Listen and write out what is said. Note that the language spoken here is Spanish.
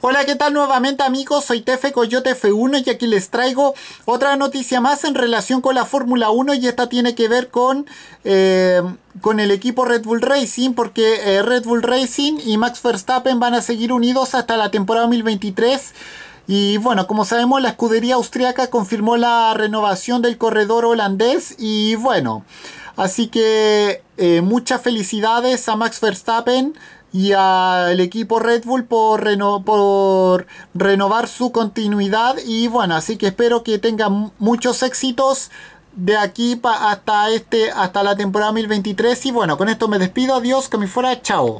Hola, ¿qué tal nuevamente amigos? Soy Tefe Coyote F1 y aquí les traigo otra noticia más en relación con la Fórmula 1 y esta tiene que ver con, eh, con el equipo Red Bull Racing porque eh, Red Bull Racing y Max Verstappen van a seguir unidos hasta la temporada 2023. Y bueno, como sabemos, la escudería austriaca confirmó la renovación del corredor holandés y bueno, así que eh, muchas felicidades a Max Verstappen y al equipo Red Bull por, por renovar su continuidad. Y bueno, así que espero que tengan muchos éxitos de aquí hasta, este, hasta la temporada 2023. Y bueno, con esto me despido. Adiós, que me fuera. Chao.